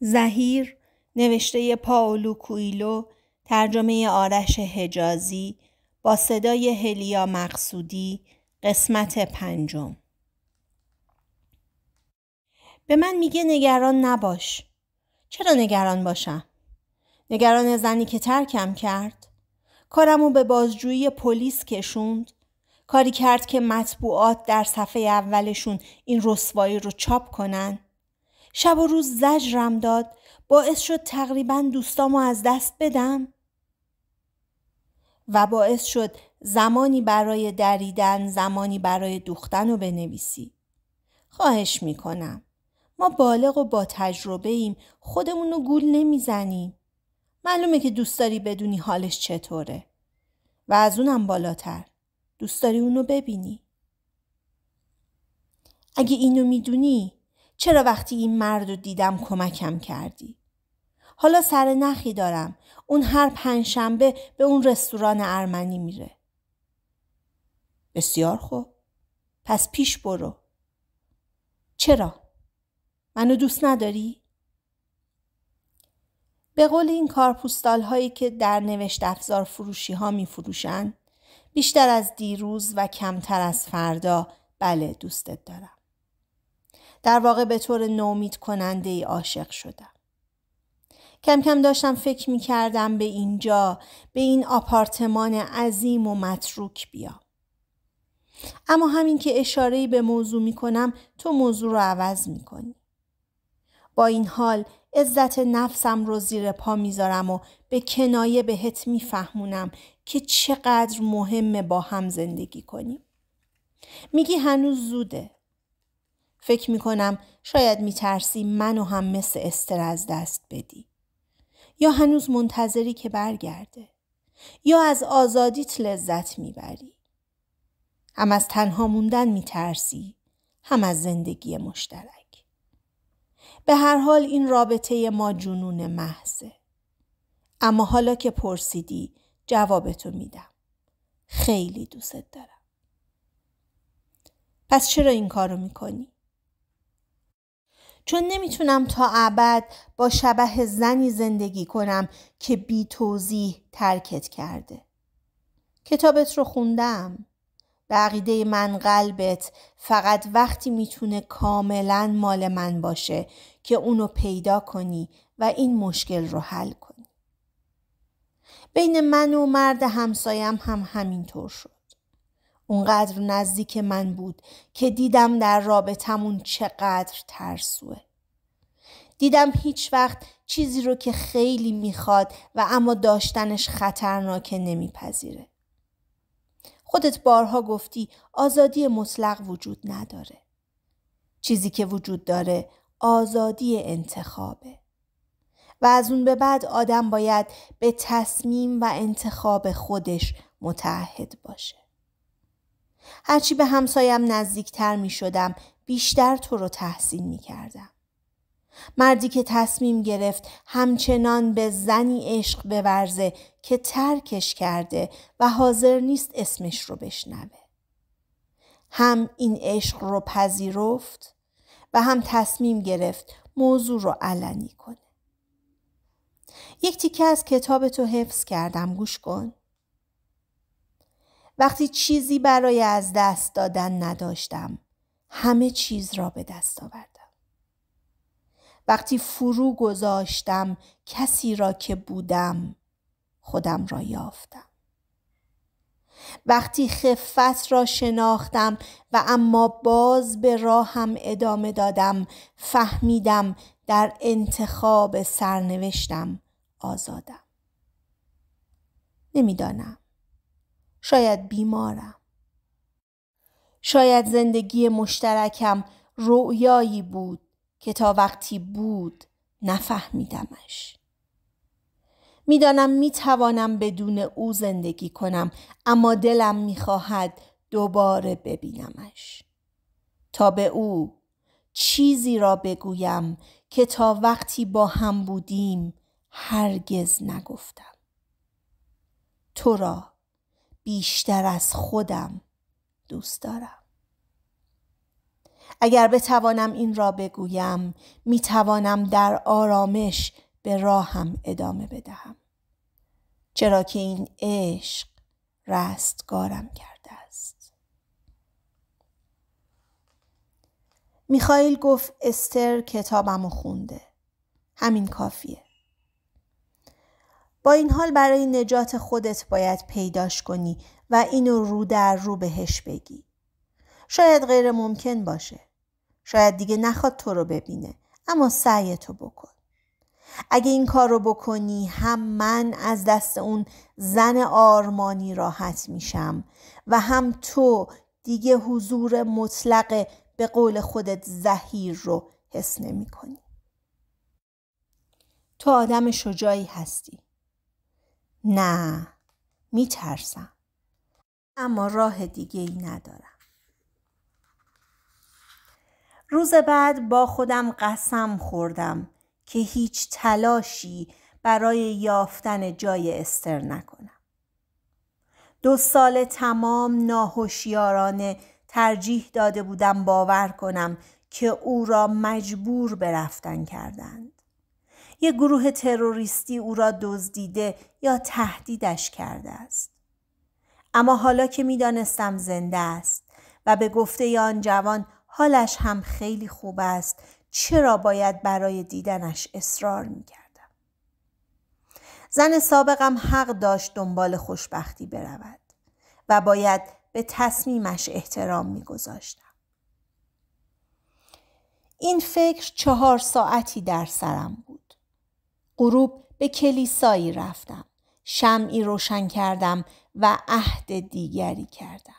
زهیر نوشته پاولو کویلو ترجمه آرش حجازی با صدای هلیا مقصودی قسمت پنجم به من میگه نگران نباش چرا نگران باشم نگران زنی که ترکم کرد کارمو به بازجویی پلیس کشوند کاری کرد که مطبوعات در صفحه اولشون این رسوایی رو چاپ کنن شب و روز زجرم داد باعث شد تقریبا دوستامو از دست بدم و باعث شد زمانی برای دریدن زمانی برای دوختن رو بنویسی خواهش میکنم ما بالغ و با تجربه ایم خودمون رو گول نمیزنیم معلومه که دوست داری بدونی حالش چطوره و از اونم بالاتر دوست داری اونو ببینی اگه اینو میدونی چرا وقتی این مرد رو دیدم کمکم کردی؟ حالا سر نخی دارم. اون هر پنجشنبه به اون رستوران ارمنی میره. بسیار خوب. پس پیش برو. چرا؟ منو دوست نداری؟ به قول این کارپوستال هایی که در نوشت افزار فروشی ها می بیشتر از دیروز و کمتر از فردا بله دوستت دارم. در واقع به طور نومید کننده ای عاشق شدم. کم کم داشتم فکر می کردم به اینجا به این آپارتمان عظیم و متروک بیا. اما همین که اشارهی به موضوع می کنم تو موضوع رو عوض می کنی. با این حال عزت نفسم رو زیر پا میذارم و به کنایه بهت میفهمونم که چقدر مهمه با هم زندگی کنیم. میگی هنوز زوده. فکر می کنم شاید می ترسی منو هم مثل استر از دست بدی. یا هنوز منتظری که برگرده. یا از آزادیت لذت می بری. هم از تنها موندن می ترسی. هم از زندگی مشترک. به هر حال این رابطه ما جنون محضه. اما حالا که پرسیدی جوابتو میدم. خیلی دوست دارم. پس چرا این کارو کنی؟ چون نمیتونم تا ابد با شبه زنی زندگی کنم که بی توضیح ترکت کرده. کتابت رو خوندم. به عقیده من قلبت فقط وقتی میتونه کاملا مال من باشه که اونو پیدا کنی و این مشکل رو حل کنی. بین من و مرد همسایم هم همینطور شد. اونقدر نزدیک من بود که دیدم در رابطمون چقدر ترسوه. دیدم هیچ وقت چیزی رو که خیلی میخواد و اما داشتنش خطرناکه نمیپذیره. خودت بارها گفتی آزادی مطلق وجود نداره. چیزی که وجود داره آزادی انتخابه. و از اون به بعد آدم باید به تصمیم و انتخاب خودش متعهد باشه. هرچی به همسایم نزدیکتر می شدم بیشتر تو رو تحسین می کردم. مردی که تصمیم گرفت همچنان به زنی عشق بورزه که ترکش کرده و حاضر نیست اسمش رو بشنوه. هم این عشق رو پذیرفت و هم تصمیم گرفت موضوع رو علنی کنه. یک تیکه از کتاب تو حفظ کردم گوش کن. وقتی چیزی برای از دست دادن نداشتم همه چیز را به دست آوردم وقتی فرو گذاشتم کسی را که بودم خودم را یافتم وقتی خفت را شناختم و اما باز به راهم ادامه دادم فهمیدم در انتخاب سرنوشتم آزادم نمیدانم شاید بیمارم. شاید زندگی مشترکم رویایی بود که تا وقتی بود نفهمیدمش. میدانم میتوانم بدون او زندگی کنم اما دلم میخواهد دوباره ببینمش. تا به او چیزی را بگویم که تا وقتی با هم بودیم هرگز نگفتم. تو را بیشتر از خودم دوست دارم اگر بتوانم این را بگویم میتوانم در آرامش به راهم ادامه بدهم چرا که این عشق رستگارم کرده است میخائیل گفت استر کتابم و خونده همین کافیه با این حال برای نجات خودت باید پیداش کنی و اینو رو در رو بهش بگی. شاید غیر ممکن باشه. شاید دیگه نخواد تو رو ببینه. اما سعی تو بکن. اگه این کار رو بکنی هم من از دست اون زن آرمانی راحت میشم و هم تو دیگه حضور مطلق به قول خودت زهیر رو حس نمی کنی. تو آدم شجاعی هستی. نه میترسم اما راه دیگه ای ندارم روز بعد با خودم قسم خوردم که هیچ تلاشی برای یافتن جای استر نکنم. دو سال تمام ناهوشیارانه ترجیح داده بودم باور کنم که او را مجبور به رفتن کردند. یک گروه تروریستی او را دزدیده یا تهدیدش کرده است اما حالا که میدانستم زنده است و به گفته آن جوان حالش هم خیلی خوب است چرا باید برای دیدنش اصرار میکردم زن سابقم حق داشت دنبال خوشبختی برود و باید به تصمیمش احترام میگذاشتم این فکر چهار ساعتی در سرم غروب به کلیسایی رفتم. شمعی روشن کردم و عهد دیگری کردم.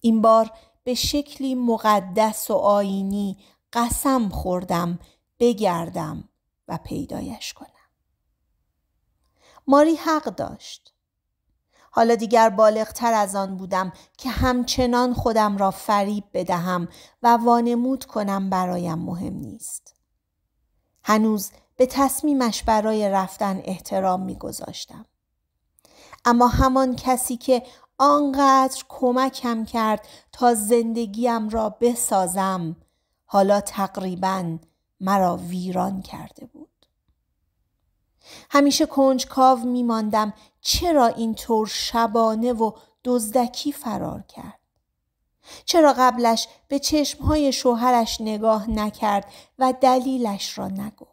این بار به شکلی مقدس و آینی قسم خوردم بگردم و پیدایش کنم. ماری حق داشت. حالا دیگر بالغتر از آن بودم که همچنان خودم را فریب بدهم و وانمود کنم برایم مهم نیست. هنوز به تصمیمش برای رفتن احترام میگذاشتم اما همان کسی که آنقدر کمکم کرد تا زندگیم را بسازم حالا تقریبا مرا ویران کرده بود همیشه کنجکاو میماندم چرا اینطور شبانه و دزدکی فرار کرد چرا قبلش به چشمهای شوهرش نگاه نکرد و دلیلش را نگفت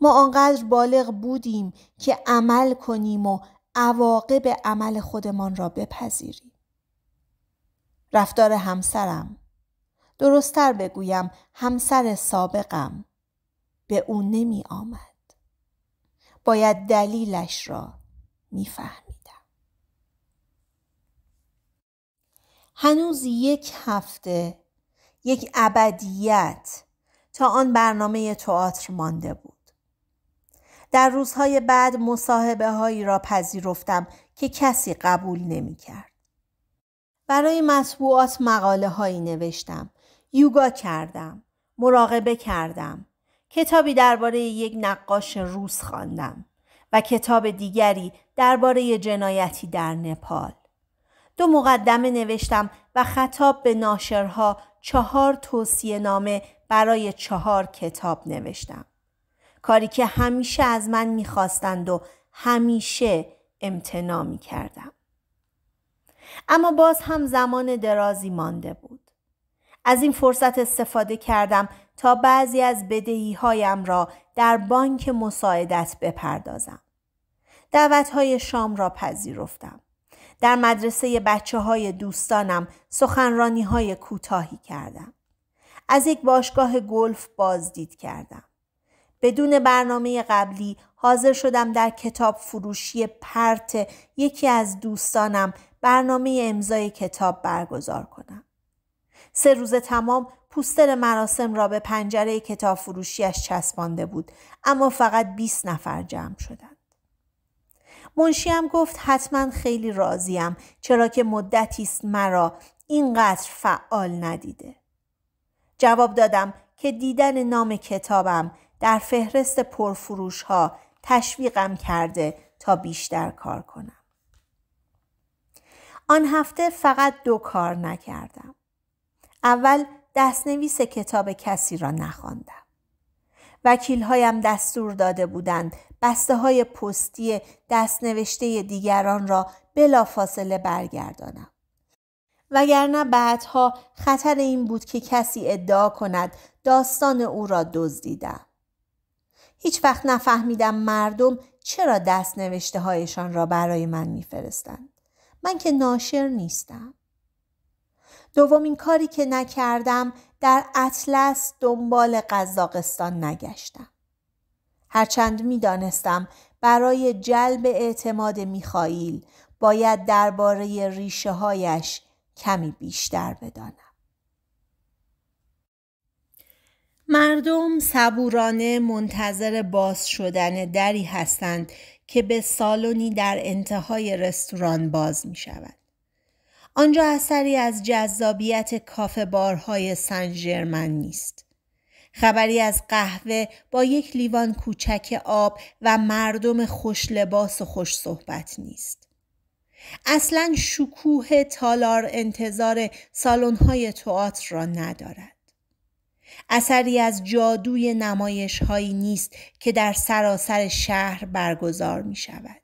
ما آنقدر بالغ بودیم که عمل کنیم و عواقب عمل خودمان را بپذیریم. رفتار همسرم درستتر بگویم همسر سابقم به او نمی آمد. باید دلیلش را میفهمیدم. هنوز یک هفته یک ابدیت تا آن برنامه تئاتر مانده بود در روزهای بعد مصاحبه هایی را پذیرفتم که کسی قبول نمی کرد. برای مطبوعات مقاله هایی نوشتم. یوگا کردم. مراقبه کردم. کتابی درباره یک نقاش روس خواندم و کتاب دیگری درباره جنایتی در نپال. دو مقدمه نوشتم و خطاب به ناشرها چهار توصیه نامه برای چهار کتاب نوشتم. کاری که همیشه از من میخواستند و همیشه امتنا میکردم اما باز هم زمان درازی مانده بود از این فرصت استفاده کردم تا بعضی از بدهی هایم را در بانک مساعدت بپردازم. دعوت های شام را پذیرفتم. در مدرسه بچه های دوستانم سخنرانی های کوتاهی کردم. از یک باشگاه گلف بازدید کردم. بدون برنامه قبلی حاضر شدم در کتاب فروشی پرت یکی از دوستانم برنامه امضای کتاب برگزار کنم. سه روز تمام پوستر مراسم را به پنجره کتاب فروشیش چسبانده بود اما فقط 20 نفر جمع شدند. منشیم گفت حتما خیلی راضیم چرا که مدتی است مرا اینقدر فعال ندیده. جواب دادم که دیدن نام کتابم در فهرست پرفروش ها تشویقم کرده تا بیشتر کار کنم. آن هفته فقط دو کار نکردم. اول دستنویس کتاب کسی را نخواندم. وکیلهایم دستور داده بودند بسته های پستی دستنوشته دیگران را بلافاصله برگردانم. وگرنه بعدها خطر این بود که کسی ادعا کند داستان او را دزدیدم. هیچ وقت نفهمیدم مردم چرا دست نوشته هایشان را برای من میفرستند. من که ناشر نیستم. دومین کاری که نکردم در اطلس دنبال قزاقستان نگشتم. هرچند میدانستم برای جلب اعتماد میخائیل باید درباره ریشه هایش کمی بیشتر بدانم. مردم صبورانه منتظر باز شدن دری هستند که به سالنی در انتهای رستوران باز می شود. آنجا اثری از جذابیت کافه بارهای سن ژرمن نیست. خبری از قهوه با یک لیوان کوچک آب و مردم خوش لباس و خوش صحبت نیست. اصلا شکوه تالار انتظار سالن‌های تئاتر را ندارد. اثری از جادوی نمایش هایی نیست که در سراسر شهر برگزار می شود.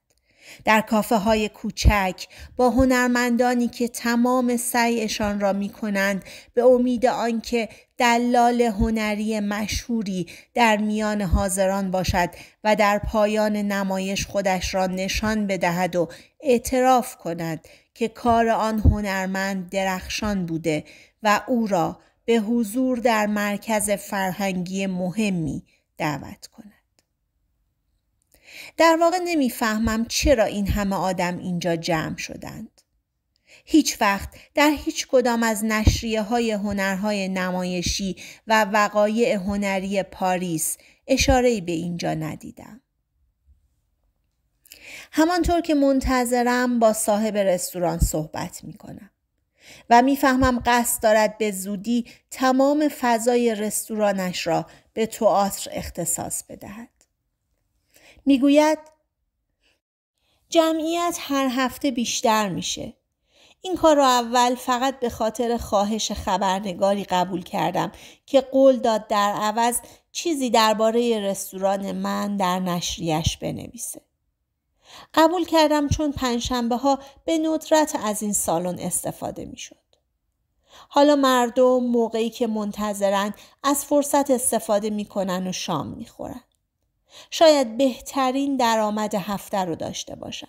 در کافه های کوچک با هنرمندانی که تمام سعیشان را می کنند به امید آنکه دلال هنری مشهوری در میان حاضران باشد و در پایان نمایش خودش را نشان بدهد و اعتراف کند که کار آن هنرمند درخشان بوده و او را به حضور در مرکز فرهنگی مهمی دعوت کند. در واقع نمیفهمم چرا این همه آدم اینجا جمع شدند. هیچ وقت در هیچ کدام از نشریه های هنرهای نمایشی و وقایع هنری پاریس اشاره به اینجا ندیدم. همانطور که منتظرم با صاحب رستوران صحبت می کنم. و میفهمم قصد دارد به زودی تمام فضای رستورانش را به تئاتر اختصاص بدهد میگوید جمعیت هر هفته بیشتر میشه این کار را اول فقط به خاطر خواهش خبرنگاری قبول کردم که قول داد در عوض چیزی درباره رستوران من در نشریش بنویسه قبول کردم چون پنجشنبه ها به ندرت از این سالن استفاده می حالا مردم موقعی که منتظرن از فرصت استفاده میکنن و شام میخورن. شاید بهترین درآمد هفته رو داشته باشم.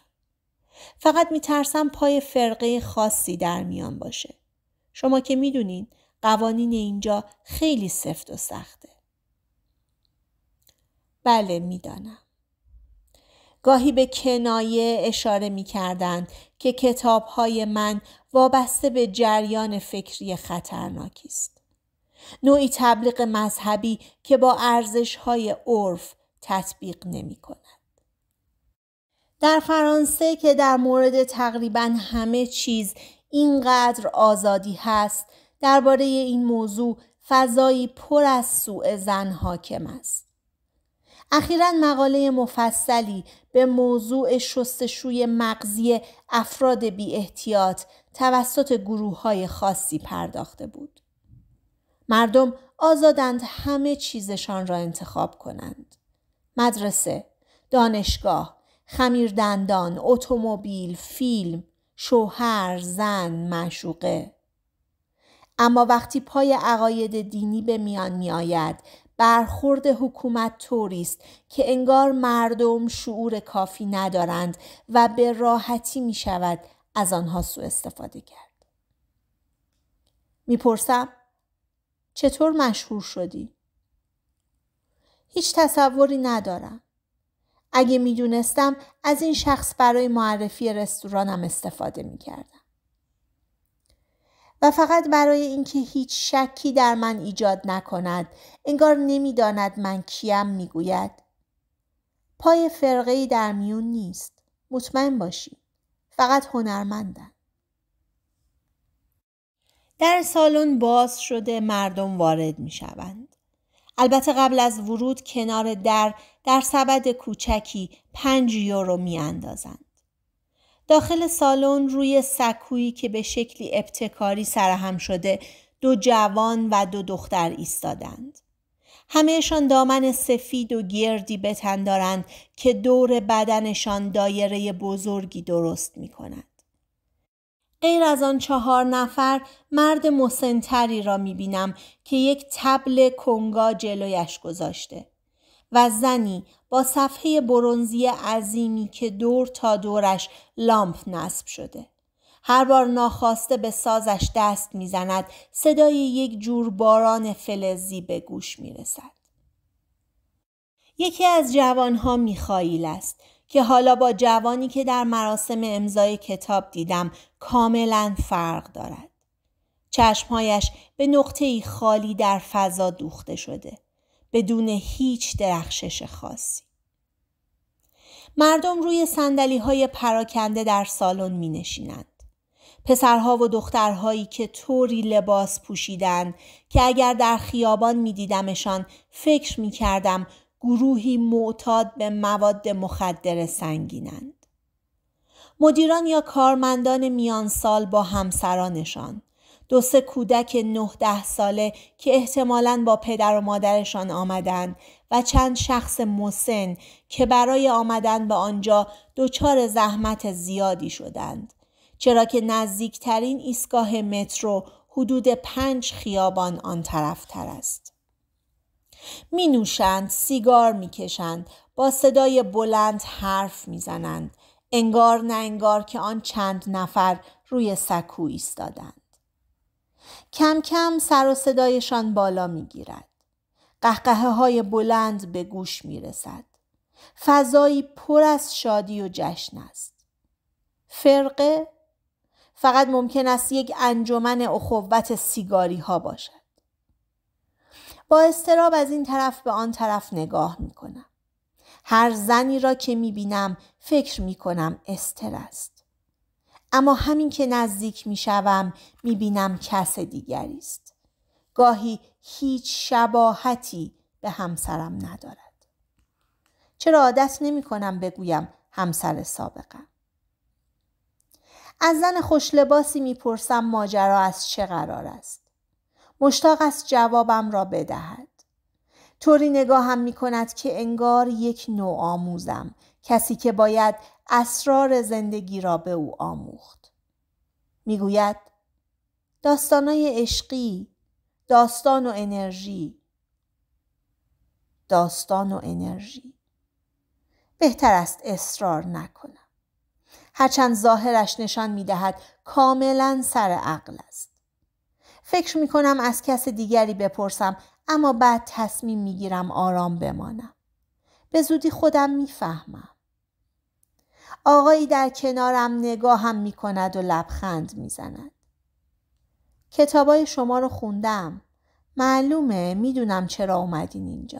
فقط میترسم پای فرقه خاصی در میان باشه. شما که میدونین قوانین اینجا خیلی سفت و سخته. بله میدانم. گاهی به کنایه اشاره می کردند که کتاب های من وابسته به جریان فکری خطرناکی است. نوعی تبلیغ مذهبی که با ارزش های عرف تطبیق نمی کند. در فرانسه که در مورد تقریبا همه چیز اینقدر آزادی هست درباره این موضوع فضایی پر از سوء زن حاکم است. اخیرا مقاله مفصلی به موضوع شستشوی مغزی افراد بی احتیاط توسط گروه های خاصی پرداخته بود. مردم آزادند همه چیزشان را انتخاب کنند. مدرسه، دانشگاه، خمیردندان، اتومبیل، فیلم، شوهر، زن، معشوقه. اما وقتی پای عقاید دینی به میان می آید برخورد حکومت طوری است که انگار مردم شعور کافی ندارند و به راحتی می شود از آنها سوء استفاده کرد. میپرسم چطور مشهور شدی؟ هیچ تصوری ندارم. اگه میدونستم از این شخص برای معرفی رستورانم استفاده میکردم. و فقط برای اینکه هیچ شکی در من ایجاد نکند انگار نمیداند من کیم میگوید پای فرقه در میون نیست مطمئن باشی فقط هنرمندن در سالن باز شده مردم وارد می شوند. البته قبل از ورود کنار در در سبد کوچکی پنج یورو می اندازند. داخل سالن روی سکویی که به شکلی ابتکاری سرهم شده دو جوان و دو دختر ایستادند. همهشان دامن سفید و گردی بتن دارند که دور بدنشان دایره بزرگی درست می کند. غیر از آن چهار نفر مرد مسنتری را می بینم که یک تبل کنگا جلویش گذاشته. و زنی با صفحه برونزی عظیمی که دور تا دورش لامپ نصب شده. هر بار ناخواسته به سازش دست میزند صدای یک جور باران فلزی به گوش می رسد یکی از جوانها میخائیل است که حالا با جوانی که در مراسم امضای کتاب دیدم کاملا فرق دارد. چشمهایش به نقطه خالی در فضا دوخته شده. بدون هیچ درخشش خاصی. مردم روی سندلی های پراکنده در سالن می نشینند. پسرها و دخترهایی که طوری لباس پوشیدند که اگر در خیابان می دیدمشان فکر می کردم گروهی معتاد به مواد مخدر سنگینند. مدیران یا کارمندان میان سال با همسرانشان دو سه کودک نه ده ساله که احتمالاً با پدر و مادرشان آمدند و چند شخص مسن که برای آمدن به آنجا دچار زحمت زیادی شدند. چرا که نزدیکترین ایستگاه مترو حدود پنج خیابان آن تر است. می نوشند، سیگار می کشند، با صدای بلند حرف می زنند. انگار نه انگار که آن چند نفر روی سکو ایستادند. کم کم سر و صدایشان بالا می گیرد. های بلند به گوش می رسد. فضایی پر از شادی و جشن است. فرقه فقط ممکن است یک انجمن اخوت سیگاری ها باشد. با استراب از این طرف به آن طرف نگاه می کنم. هر زنی را که می بینم فکر می کنم استر است. اما همین که نزدیک می شوم می بینم کس دیگری است. گاهی هیچ شباهتی به همسرم ندارد. چرا عادت نمی کنم بگویم همسر سابقم. از زن خوشلباسی میپرسم ماجرا از چه قرار است. مشتاق است جوابم را بدهد. طوری نگاهم می کند که انگار یک نوع آموزم کسی که باید اسرار زندگی را به او آموخت میگوید داستانای عشقی داستان و انرژی داستان و انرژی بهتر است اصرار نکنم هرچند ظاهرش نشان می دهد کاملا سر عقل است فکر می کنم از کس دیگری بپرسم اما بعد تصمیم میگیرم آرام بمانم به زودی خودم میفهمم. آقایی در کنارم نگاهم می کند و لبخند می زند. کتابای شما رو خوندم. معلومه میدونم چرا اومدین اینجا.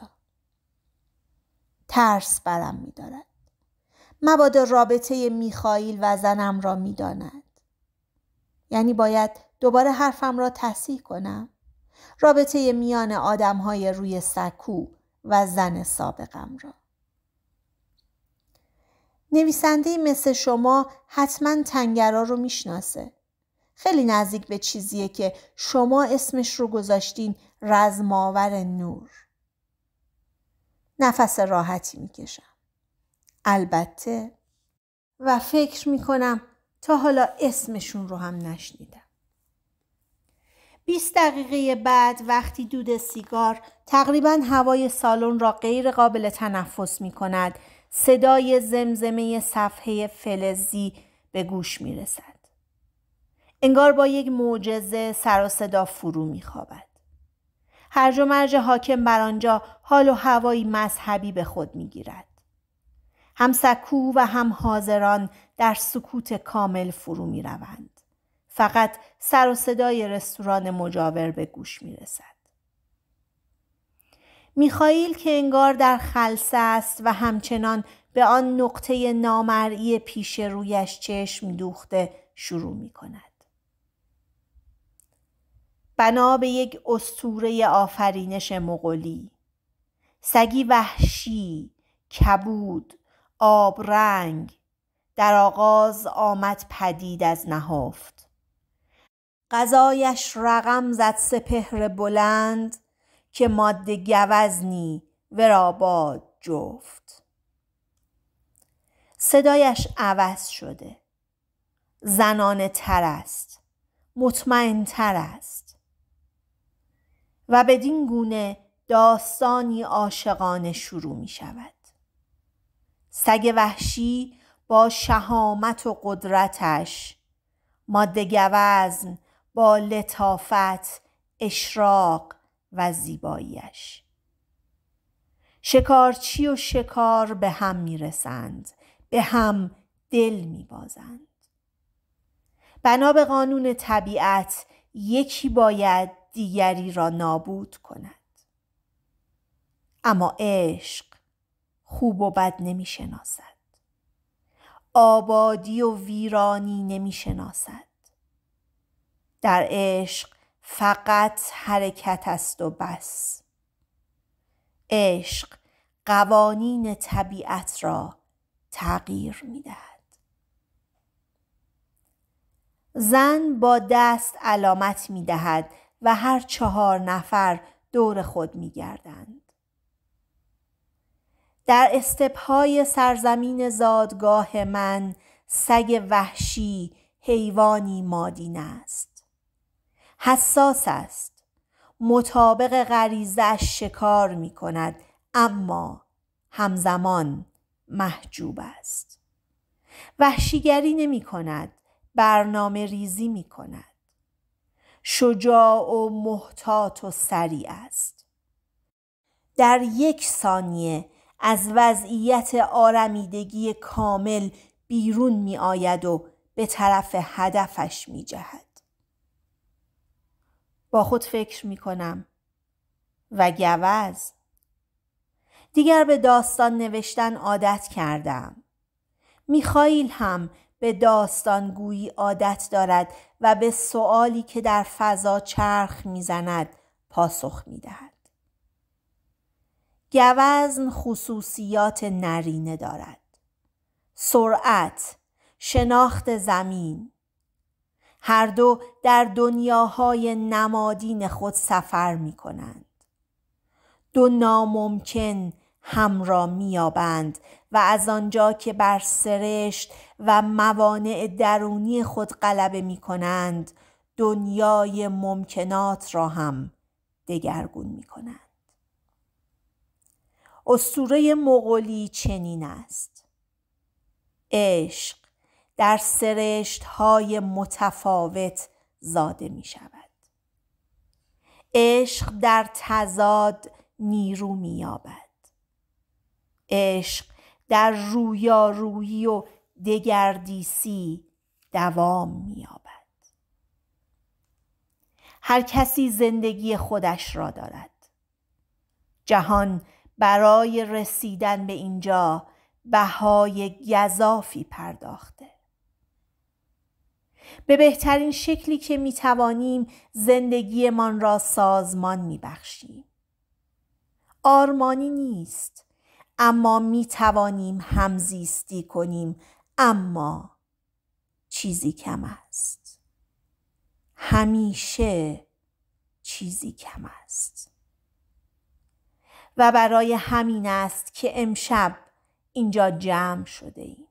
ترس برم می دارد. مبادا رابطه میخائیل و زنم را داند. یعنی باید دوباره حرفم را تصحیح کنم. رابطه میان آدم های روی سکو و زن سابقم را. نویسنده مثل شما حتما تنگرا رو میشناسه. خیلی نزدیک به چیزیه که شما اسمش رو گذاشتین رزماور نور. نفس راحتی میکشم. البته و فکر میکنم تا حالا اسمشون رو هم نشنیدم. 20 دقیقه بعد وقتی دود سیگار تقریبا هوای سالن را غیر قابل تنفس می کند صدای زمزمه صفحه فلزی به گوش می رسد. انگار با یک معجزه سر و صدا فرو می هرج و مرج حاکم بر آنجا حال و هوایی مذهبی به خود می گیرد هم سکو و هم حاضران در سکوت کامل فرو می روند فقط سر و صدای رستوران مجاور به گوش می رسد میخائیل که انگار در خلصه است و همچنان به آن نقطه نامرئی پیش رویش چشم دوخته شروع می کند. بنا به یک استوره آفرینش مغولی سگی وحشی، کبود، آبرنگ در آغاز آمد پدید از نهافت غذایش رقم زد سپهر بلند که ماده گوزنی وراباد جفت صدایش عوض شده زنانه تر است مطمئن تر است و بدین گونه داستانی عاشقانه شروع می شود سگ وحشی با شهامت و قدرتش ماده گوزن با لطافت اشراق و زیباییش شکارچی و شکار به هم میرسند به هم دل میبازند بنا به قانون طبیعت یکی باید دیگری را نابود کند اما عشق خوب و بد نمیشناسد آبادی و ویرانی نمیشناسد در عشق فقط حرکت است و بس عشق قوانین طبیعت را تغییر دهد. زن با دست علامت دهد و هر چهار نفر دور خود می گردند. در استپهای سرزمین زادگاه من سگ وحشی حیوانی مادین است حساس است مطابق غریزش شکار می کند اما همزمان محجوب است وحشیگری نمی کند برنامه ریزی می کند شجاع و محتاط و سریع است در یک ثانیه از وضعیت آرمیدگی کامل بیرون می آید و به طرف هدفش می جهد. با خود فکر می کنم. و گوز. دیگر به داستان نوشتن عادت کردم. میخایل هم به داستان گویی عادت دارد و به سوالی که در فضا چرخ میزند پاسخ میدهد. گوزن خصوصیات نرینه دارد. سرعت، شناخت زمین، هر دو در دنیاهای نمادین خود سفر می کنند. دو ناممکن هم را میابند و از آنجا که بر سرشت و موانع درونی خود غلبه می کنند دنیای ممکنات را هم دگرگون می کنند. اسطوره مغولی چنین است عشق در سرشت های متفاوت زاده می شود. عشق در تزاد نیرو می یابد. عشق در رویارویی و دگردیسی دوام می یابد. هر کسی زندگی خودش را دارد. جهان برای رسیدن به اینجا بهای گذافی پرداخته. به بهترین شکلی که می توانیم زندگیمان را سازمان می بخشیم. آرمانی نیست اما می توانیم همزیستی کنیم اما چیزی کم است. همیشه چیزی کم است. و برای همین است که امشب اینجا جمع شده ایم.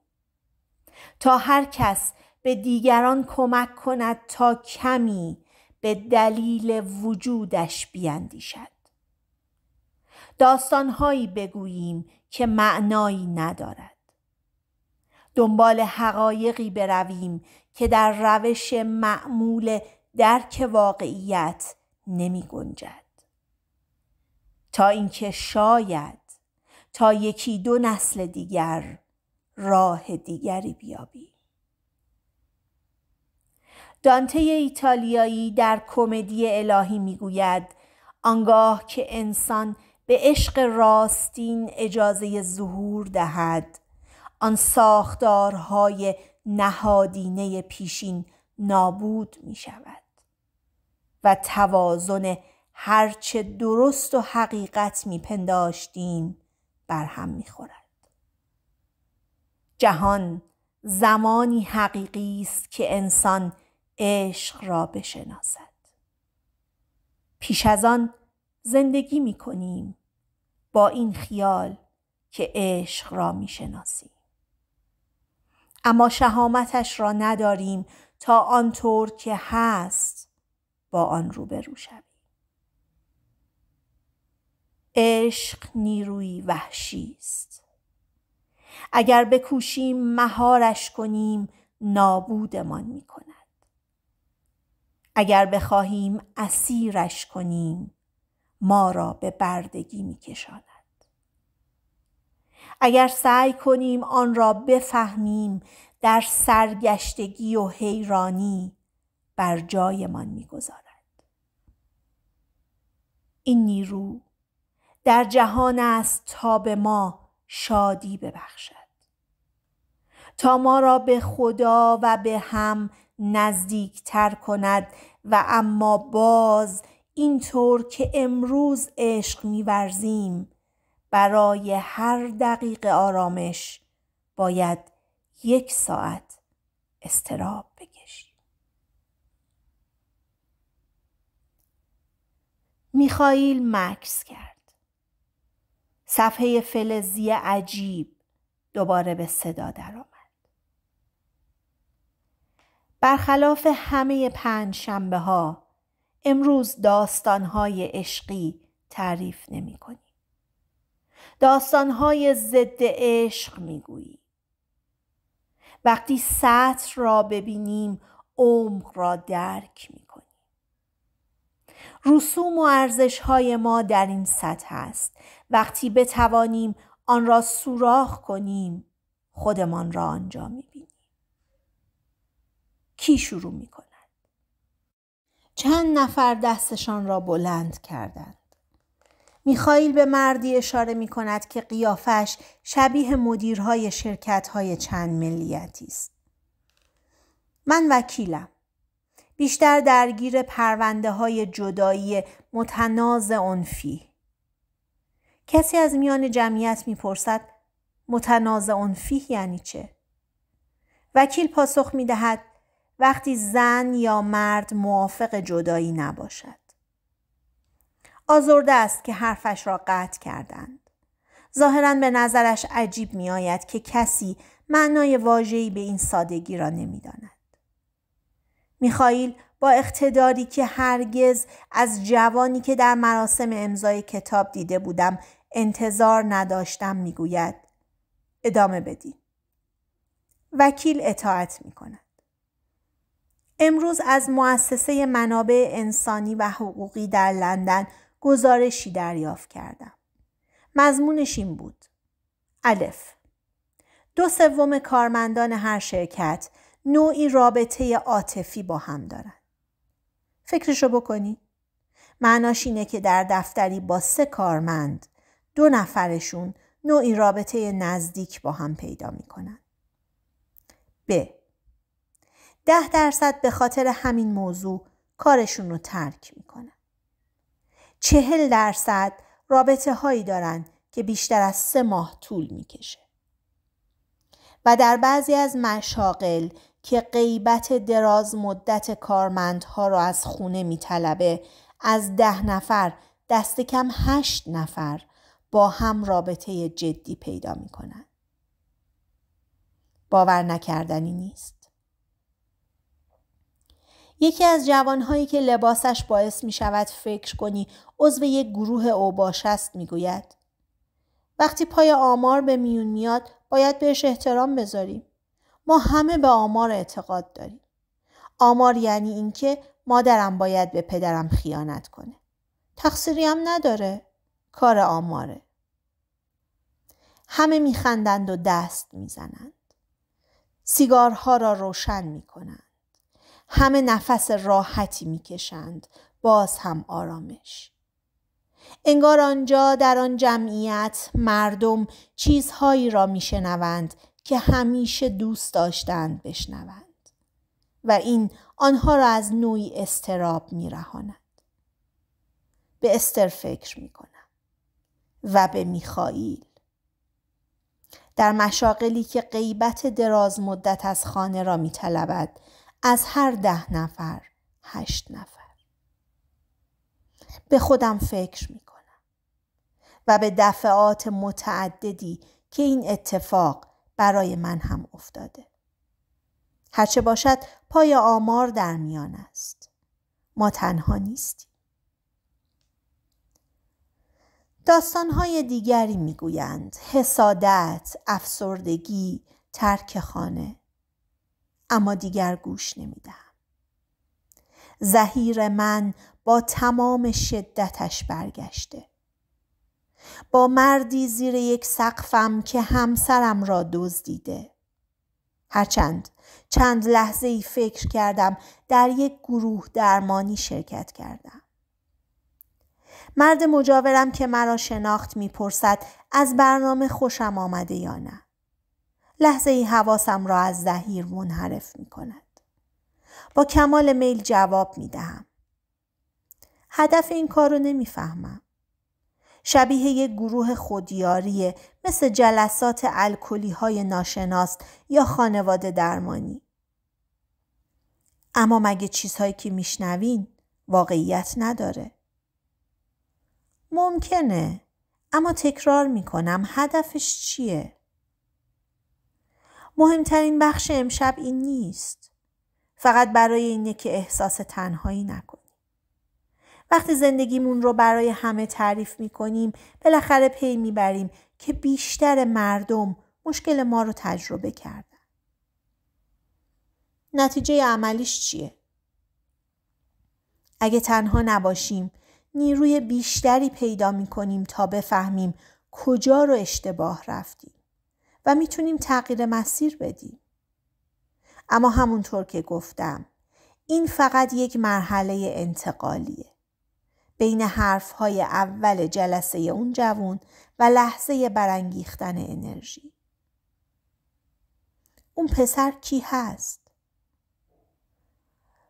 تا هر کس به دیگران کمک کند تا کمی به دلیل وجودش بیاندیشد. داستانهایی بگوییم که معنایی ندارد. دنبال حقایقی برویم که در روش معمول درک واقعیت نمی گنجد. تا اینکه شاید تا یکی دو نسل دیگر راه دیگری بیابیم. دانته ایتالیایی در کمدی الهی میگوید آنگاه که انسان به عشق راستین اجازه ظهور دهد آن ساختارهای نهادینه پیشین نابود می شود و توازن هرچه درست و حقیقت می بر برهم می خورد. جهان زمانی حقیقی است که انسان عشق را بشناسد پیش از آن زندگی می کنیم با این خیال که عشق را می شناسیم. اما شهامتش را نداریم تا آنطور که هست با آن روبرو شویم. عشق نیروی وحشی است. اگر بکوشیم مهارش کنیم نابودمان می اگر بخواهیم اسیرش کنیم ما را به بردگی میکشاند اگر سعی کنیم آن را بفهمیم در سرگشتگی و حیرانی بر جایمان میگذارد این نیرو در جهان است تا به ما شادی ببخشد تا ما را به خدا و به هم نزدیکتر کند و اما باز اینطور که امروز عشق میورزیم برای هر دقیقه آرامش باید یک ساعت استراب بکشیم میخائیل مکس کرد صفحه فلزی عجیب دوباره به صدا درآمد برخلاف همه پنج شنبه ها امروز های عشقی تعریف نمی کنی. های ضد عشق می گویی. وقتی سطح را ببینیم عمق را درک می کنی. رسوم و ارزش های ما در این سطح است. وقتی بتوانیم آن را سوراخ کنیم خودمان را آنجا می بینیم. کی شروع می کند. چند نفر دستشان را بلند کردند. میخایل به مردی اشاره می کند که قیافش شبیه مدیرهای شرکتهای چند ملیتی است. من وکیلم. بیشتر درگیر پرونده های جدایی متناز انفی. کسی از میان جمعیت میپرسد متناز انفی یعنی چه؟ وکیل پاسخ می دهد وقتی زن یا مرد موافق جدایی نباشد. آزرده است که حرفش را قطع کردند. ظاهرا به نظرش عجیب می آید که کسی معنای واجهی به این سادگی را داند. میخائیل با اقتداری که هرگز از جوانی که در مراسم امضای کتاب دیده بودم انتظار نداشتم میگوید ادامه بدین وکیل اطاعت می کند. امروز از مؤسسه منابع انسانی و حقوقی در لندن گزارشی دریافت کردم. مضمونش این بود. الف دو سوم کارمندان هر شرکت نوعی رابطه عاطفی با هم دارند. فکرشو بکنی. معناش اینه که در دفتری با سه کارمند دو نفرشون نوعی رابطه نزدیک با هم پیدا کنند ب ده درصد به خاطر همین موضوع کارشون رو ترک میکنن. چهل درصد رابطه هایی دارن که بیشتر از سه ماه طول میکشه. و در بعضی از مشاقل که غیبت دراز مدت کارمندها را از خونه میطلبه از ده نفر دست کم هشت نفر با هم رابطه جدی پیدا میکنن. باور نکردنی نیست. یکی از جوانهایی که لباسش باعث می شود فکر کنی عضو یک گروه اوباش است می گوید. وقتی پای آمار به میون میاد باید بهش احترام بذاریم. ما همه به آمار اعتقاد داریم. آمار یعنی اینکه مادرم باید به پدرم خیانت کنه. تقصیری هم نداره. کار آماره. همه میخندند و دست میزنند. سیگارها را روشن میکنند. همه نفس راحتی میکشند باز هم آرامش انگار آنجا در آن جمعیت مردم چیزهایی را میشنوند که همیشه دوست داشتند بشنوند و این آنها را از نوعی استراب میرهاند به استر فکر میکنم و به میخائیل در مشاقلی که غیبت دراز مدت از خانه را میطلبد از هر ده نفر هشت نفر به خودم فکر می کنم و به دفعات متعددی که این اتفاق برای من هم افتاده. هرچه باشد پای آمار در میان است. ما تنها نیستیم. داستانهای دیگری میگویند حسادت، افسردگی، ترک خانه اما دیگر گوش نمیدهم زهیر من با تمام شدتش برگشته با مردی زیر یک سقفم که همسرم را دزدیده هرچند چند لحظه ای فکر کردم در یک گروه درمانی شرکت کردم مرد مجاورم که مرا شناخت میپرسد از برنامه خوشم آمده یا نه لحظه ای حواسم را از زهیر منحرف می کند. با کمال میل جواب می دهم. هدف این کار رو نمیفهمم. شبیه یک گروه خودیاریه مثل جلسات الکلی های ناشناس یا خانواده درمانی. اما مگه چیزهایی که میشنوین واقعیت نداره. ممکنه اما تکرار میکنم هدفش چیه؟ مهمترین بخش امشب این نیست. فقط برای اینه که احساس تنهایی نکنیم. وقتی زندگیمون رو برای همه تعریف می کنیم بالاخره پی میبریم که بیشتر مردم مشکل ما رو تجربه کردن. نتیجه عملیش چیه؟ اگه تنها نباشیم نیروی بیشتری پیدا می کنیم تا بفهمیم کجا رو اشتباه رفتیم. و میتونیم تغییر مسیر بدیم. اما همونطور که گفتم این فقط یک مرحله انتقالیه. بین های اول جلسه اون جوون و لحظه برانگیختن انرژی. اون پسر کی هست؟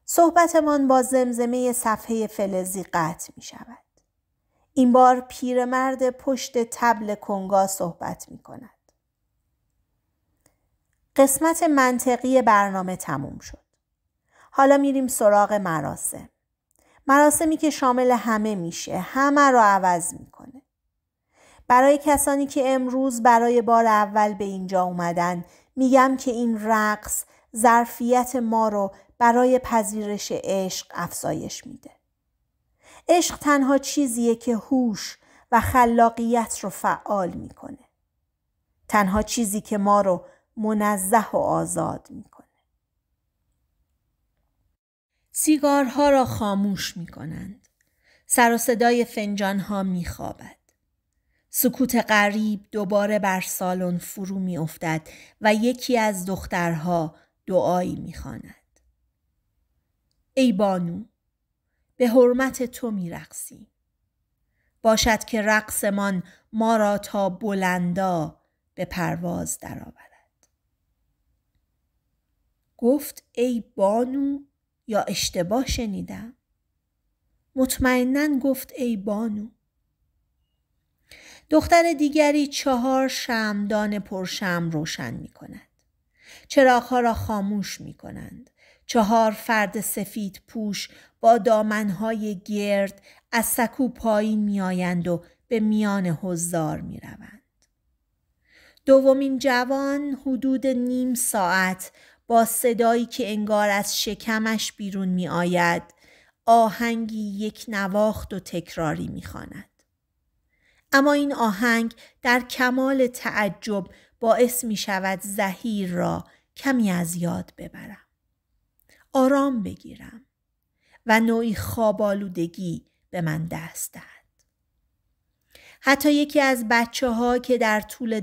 صحبتمان با زمزمه صفحه فلزی قطع می شود. این بار پیرمرد پشت تبل کنگا صحبت می کند. قسمت منطقی برنامه تموم شد. حالا میریم سراغ مراسم. مراسمی که شامل همه میشه همه رو عوض میکنه. برای کسانی که امروز برای بار اول به اینجا اومدن میگم که این رقص ظرفیت ما رو برای پذیرش عشق افزایش میده. عشق تنها چیزیه که هوش و خلاقیت رو فعال میکنه. تنها چیزی که ما رو منزه و آزاد میکنه. سیگارها را خاموش میکنند. کنند. سر و صدای فنجانها می خوابد. سکوت غریب دوباره بر سالن فرو می افتد و یکی از دخترها دعایی می خاند. ای بانو به حرمت تو می باشد که رقصمان ما را تا بلندا به پرواز درآورد. گفت ای بانو یا اشتباه شنیدم مطمئنا گفت ای بانو دختر دیگری چهار شمدان پرشم روشن می کند. چراغها را خاموش می کنند. چهار فرد سفید پوش با دامنهای گرد از سکو پایین می آیند و به میان حضار می روند. دومین جوان حدود نیم ساعت با صدایی که انگار از شکمش بیرون می آید آهنگی یک نواخت و تکراری می خاند. اما این آهنگ در کمال تعجب باعث می شود زهیر را کمی از یاد ببرم. آرام بگیرم و نوعی خوابالودگی به من دست دهد. حتی یکی از بچه ها که در طول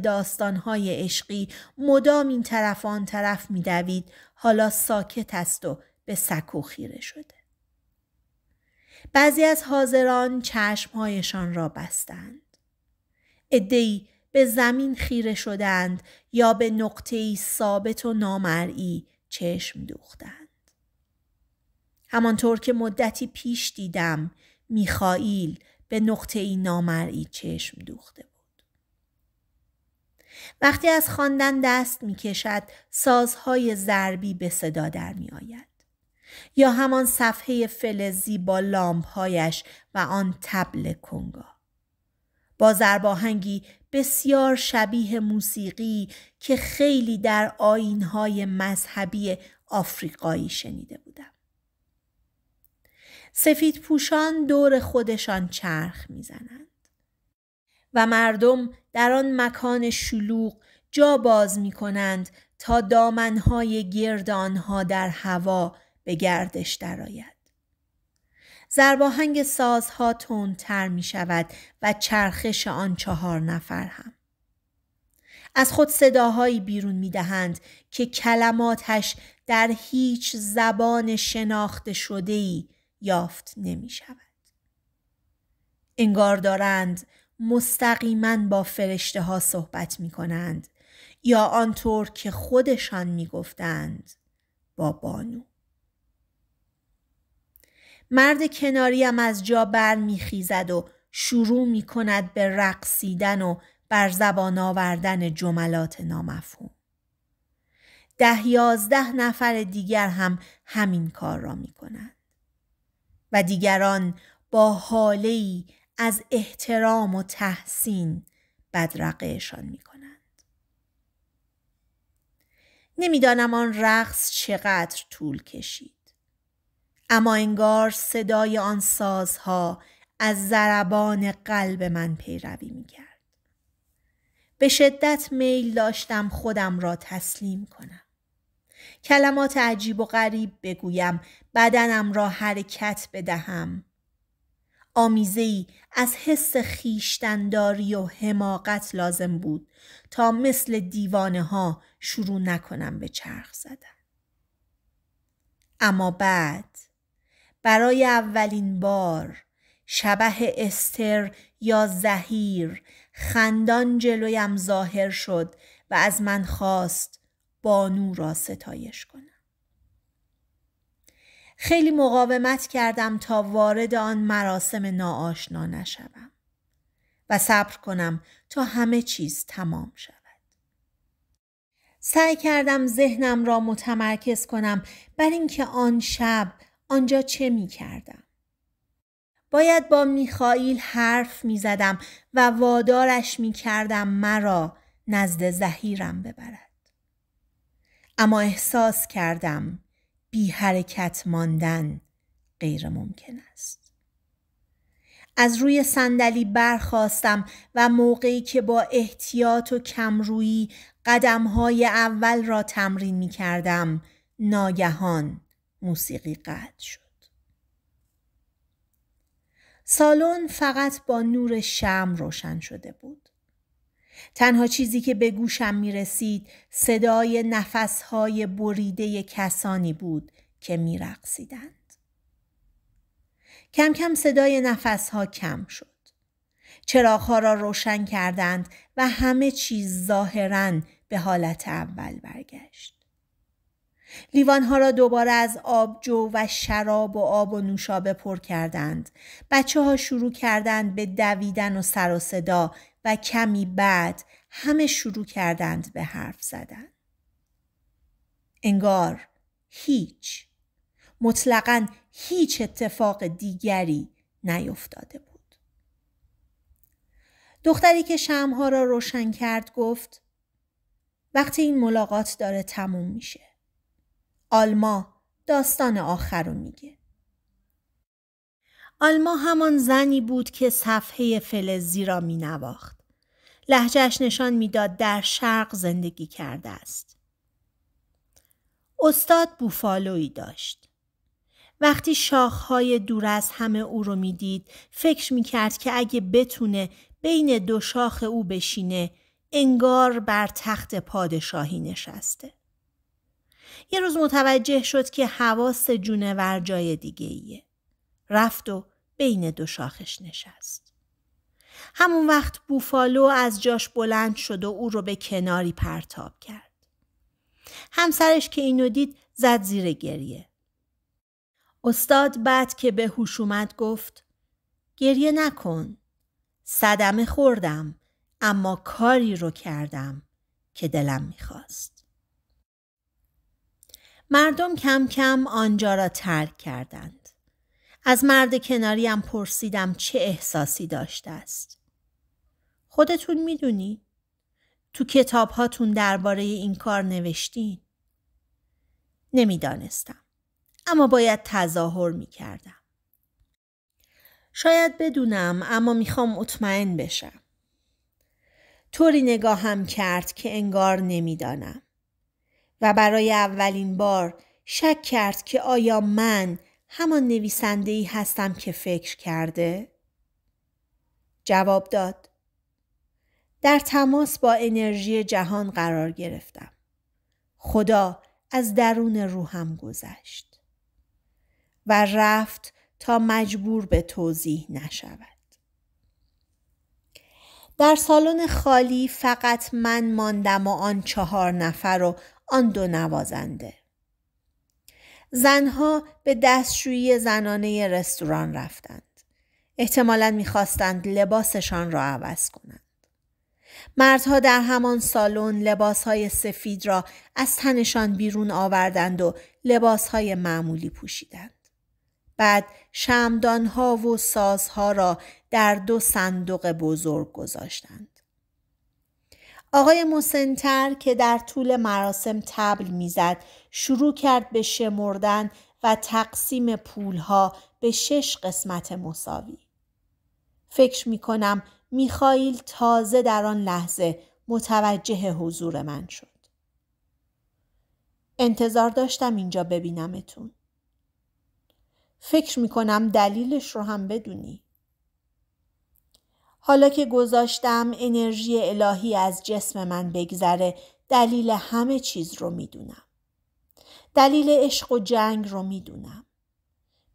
های عشقی مدام این طرف آن طرف دوید حالا ساکت است و به سکو خیره شده. بعضی از حاضران چشمهایشان را بستند. ادهی به زمین خیره شدند یا به نقطه‌ای ثابت و نامرئی چشم دوختند. همانطور که مدتی پیش دیدم میخائیل به نقطه ای نامرئی چشم دوخته بود. وقتی از خواندن دست می کشد سازهای ضربی به صدا در می آید. یا همان صفحه فلزی با لامپهایش و آن تبل کنگا. با زرباهنگی بسیار شبیه موسیقی که خیلی در آینهای مذهبی آفریقایی شنیده بودم. سفید پوشان دور خودشان چرخ میزنند. و مردم در آن مکان شلوغ جا باز می کنند تا دامنهای گرد آنها در هوا به گردش درآید. زرباهنگ سازها تندتر می شود و چرخش آن چهار نفر هم. از خود صداهایی بیرون می دهند که کلماتش در هیچ زبان شناخته شده ای یافت نمی شود. انگار دارند مستقیما با فرشته ها صحبت می کنند یا آنطور که خودشان می گفتند با بانو. مرد کناریم از جا بر می خیزد و شروع می کند به رقصیدن و بر زبان آوردن جملات نامفهوم. ده یازده نفر دیگر هم همین کار را می کنند. و دیگران با حالی از احترام و تحسین بدرقهشان می کنند. نمیدانم آن رقص چقدر طول کشید. اما انگار صدای آن سازها از ضربان قلب من پیروی می کرد. به شدت میل داشتم خودم را تسلیم کنم. کلمات عجیب و غریب بگویم بدنم را حرکت بدهم آمیزه ای از حس خیشتنداری و حماقت لازم بود تا مثل دیوانه ها شروع نکنم به چرخ زدن اما بعد برای اولین بار شبه استر یا زهیر خندان جلویم ظاهر شد و از من خواست بانو را ستایش کنم خیلی مقاومت کردم تا وارد آن مراسم ناآشنا نشوم و صبر کنم تا همه چیز تمام شود سعی کردم ذهنم را متمرکز کنم بر اینکه آن شب آنجا چه می کردم. باید با میخائیل حرف می زدم و وادارش می کردم مرا نزد زهیرم ببرد. اما احساس کردم بی حرکت ماندن غیر ممکن است. از روی صندلی برخواستم و موقعی که با احتیاط و کمرویی قدمهای اول را تمرین می کردم ناگهان موسیقی قطع شد. سالن فقط با نور شم روشن شده بود. تنها چیزی که به گوشم می رسید صدای نفسهای بریده کسانی بود که می رقصیدند. کم کم صدای نفسها کم شد. چراغها را روشن کردند و همه چیز ظاهرا به حالت اول برگشت. لیوانها را دوباره از آبجو و شراب و آب و نوشابه پر کردند. بچه ها شروع کردند به دویدن و سر و صدا و کمی بعد همه شروع کردند به حرف زدن. انگار هیچ مطلقا هیچ اتفاق دیگری نیفتاده بود. دختری که شمها را روشن کرد گفت وقتی این ملاقات داره تموم میشه. آلما داستان آخر رو میگه. آلما همان زنی بود که صفحه فلزی را می نواخت. لحجهش نشان میداد در شرق زندگی کرده است. استاد بوفالویی داشت. وقتی شاخهای دور از همه او رو میدید فکر کرد که اگه بتونه بین دو شاخ او بشینه انگار بر تخت پادشاهی نشسته. یه روز متوجه شد که حواس جونور جای دیگه ایه. رفت و بین دو شاخش نشست. همون وقت بوفالو از جاش بلند شد و او رو به کناری پرتاب کرد. همسرش که اینو دید زد زیر گریه. استاد بعد که به هوش اومد گفت گریه نکن. صدمه خوردم اما کاری رو کردم که دلم میخواست. مردم کم کم آنجا را ترک کردند. از مرد کناریم پرسیدم چه احساسی داشته است. خودتون میدونی؟ تو کتابهاتون هاتون درباره این کار نوشتین؟ نمیدانستم. اما باید تظاهر میکردم. شاید بدونم اما میخوام مطمئن بشم. طوری نگاهم کرد که انگار نمیدانم و برای اولین بار شک کرد که آیا من همان نویسنده ای هستم که فکر کرده؟ جواب داد در تماس با انرژی جهان قرار گرفتم. خدا از درون روحم گذشت و رفت تا مجبور به توضیح نشود. در سالن خالی فقط من ماندم و آن چهار نفر و آن دو نوازنده. زنها به دستشویی زنانه رستوران رفتند. احتمالا میخواستند لباسشان را عوض کنند. مردها در همان سالن لباسهای سفید را از تنشان بیرون آوردند و لباسهای معمولی پوشیدند. بعد شمدانها و سازها را در دو صندوق بزرگ گذاشتند. آقای موسنتر که در طول مراسم تبل میزد شروع کرد به شمردن و تقسیم پولها به شش قسمت مساوی. فکر می کنم میخائیل تازه در آن لحظه متوجه حضور من شد. انتظار داشتم اینجا ببینمتون. فکر می کنم دلیلش رو هم بدونی. حالا که گذاشتم انرژی الهی از جسم من بگذره دلیل همه چیز رو میدونم. دلیل عشق و جنگ رو میدونم.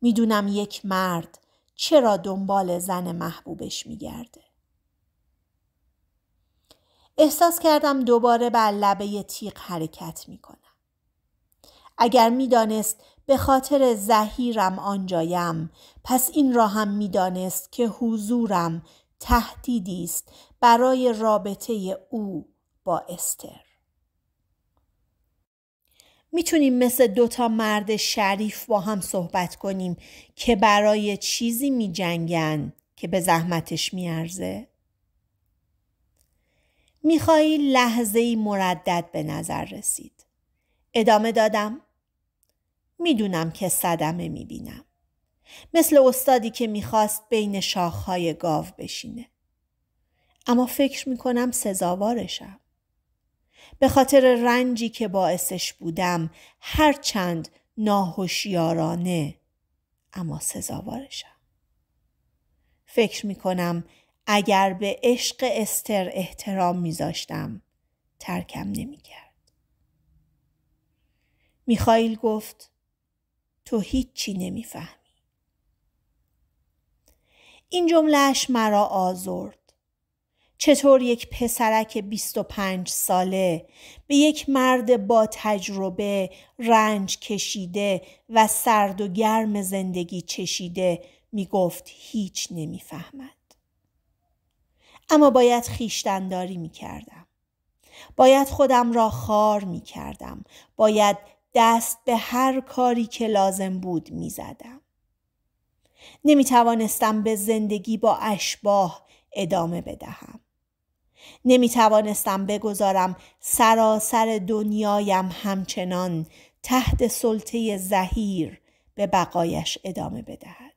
میدونم یک مرد چرا دنبال زن محبوبش میگرده. احساس کردم دوباره بر لبه تیغ حرکت میکنم. اگر میدانست به خاطر زهیرم آنجایم پس این را هم میدانست که حضورم تهدیدی است برای رابطه او با استر میتونیم مثل دوتا مرد شریف با هم صحبت کنیم که برای چیزی میجنگن که به زحمتش میارزه میخوایی لحظه ای مردد به نظر رسید ادامه دادم میدونم که صدمه میبینم مثل استادی که میخواست بین شاخهای گاو بشینه. اما فکر میکنم سزاوارشم. به خاطر رنجی که باعثش بودم هرچند ناهوشیارانه اما سزاوارشم. فکر میکنم اگر به عشق استر احترام میذاشتم ترکم نمیکرد. میخایل گفت تو هیچی نمیفهم این جملهش مرا آزرد. چطور یک پسرک 25 ساله به یک مرد با تجربه رنج کشیده و سرد و گرم زندگی چشیده می گفت هیچ نمیفهمد. اما باید خیشتنداری می کردم. باید خودم را خار می کردم. باید دست به هر کاری که لازم بود می زدم. نمی توانستم به زندگی با اشباه ادامه بدهم. نمی توانستم بگذارم سراسر دنیایم همچنان تحت سلطه زهیر به بقایش ادامه بدهد.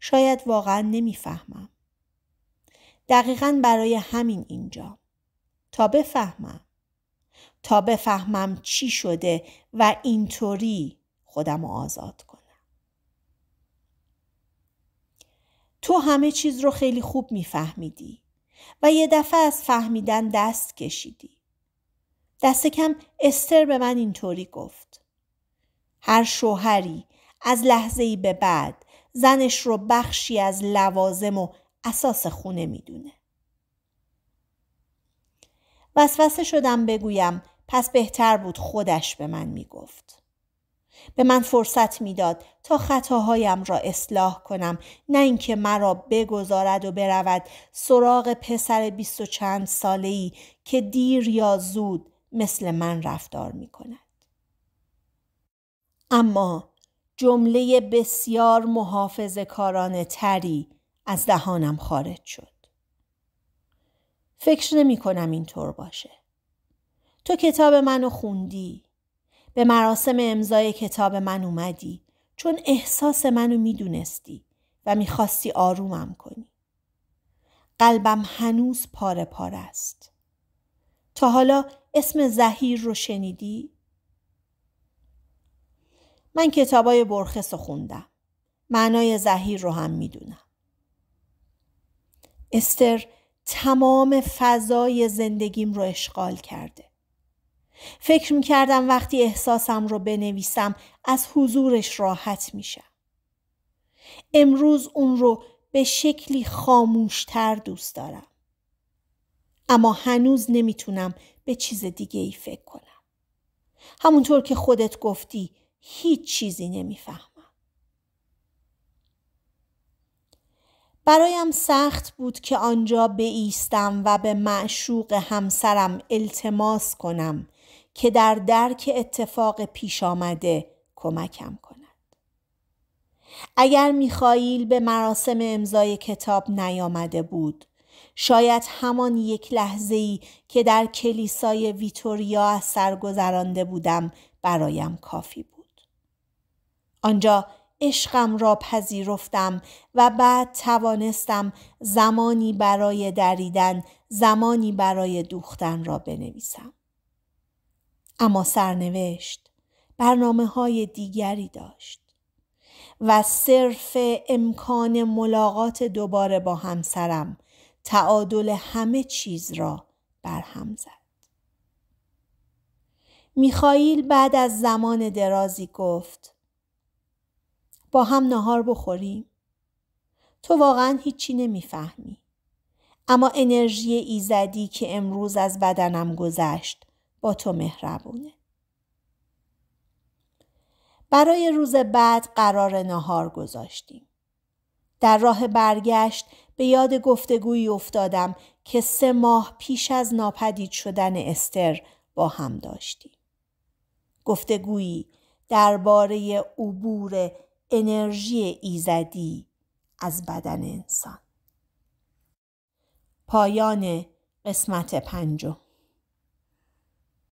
شاید واقعا نمیفهمم. دقیقا برای همین اینجا. تا بفهمم. تا بفهمم چی شده و اینطوری خودم آزاد کنم. تو همه چیز رو خیلی خوب میفهمیدی و یه دفعه از فهمیدن دست کشیدی. دست کم استر به من اینطوری گفت. هر شوهری از لحظه ای به بعد زنش رو بخشی از لوازم و اساس خونه میدونه. وسوسه شدم بگویم پس بهتر بود خودش به من میگفت. به من فرصت میداد تا خطاهایم را اصلاح کنم نه اینکه مرا بگذارد و برود سراغ پسر بیست و چند ساله که دیر یا زود مثل من رفتار می کند. اما جمله بسیار محافظ کارانه تری از دهانم خارج شد. فکر نمی کنم اینطور باشه. تو کتاب منو خوندی. به مراسم امضای کتاب من اومدی چون احساس منو میدونستی و میخواستی آرومم کنی. قلبم هنوز پاره پاره است. تا حالا اسم زهیر رو شنیدی؟ من کتابای برخس رو خوندم. معنای زهیر رو هم میدونم. استر تمام فضای زندگیم رو اشغال کرده. فکر کردم وقتی احساسم رو بنویسم از حضورش راحت میشم. امروز اون رو به شکلی خاموشتر دوست دارم. اما هنوز نمیتونم به چیز دیگه ای فکر کنم. همونطور که خودت گفتی هیچ چیزی نمیفهمم. برایم سخت بود که آنجا بایستم و به معشوق همسرم التماس کنم که در درک اتفاق پیش آمده کمکم کند. اگر میخائیل به مراسم امضای کتاب نیامده بود شاید همان یک لحظه ای که در کلیسای ویتوریا از سر گذرانده بودم برایم کافی بود. آنجا عشقم را پذیرفتم و بعد توانستم زمانی برای دریدن، زمانی برای دوختن را بنویسم. اما سرنوشت برنامه های دیگری داشت و صرف امکان ملاقات دوباره با همسرم تعادل همه چیز را برهم زد. میخائیل بعد از زمان درازی گفت با هم نهار بخوریم تو واقعا هیچی نمیفهمی اما انرژی ایزدی که امروز از بدنم گذشت با تو مهربونه. برای روز بعد قرار نهار گذاشتیم. در راه برگشت به یاد گفتگویی افتادم که سه ماه پیش از ناپدید شدن استر با هم داشتیم. گفتگویی درباره عبور انرژی ایزدی از بدن انسان. پایان قسمت پنجم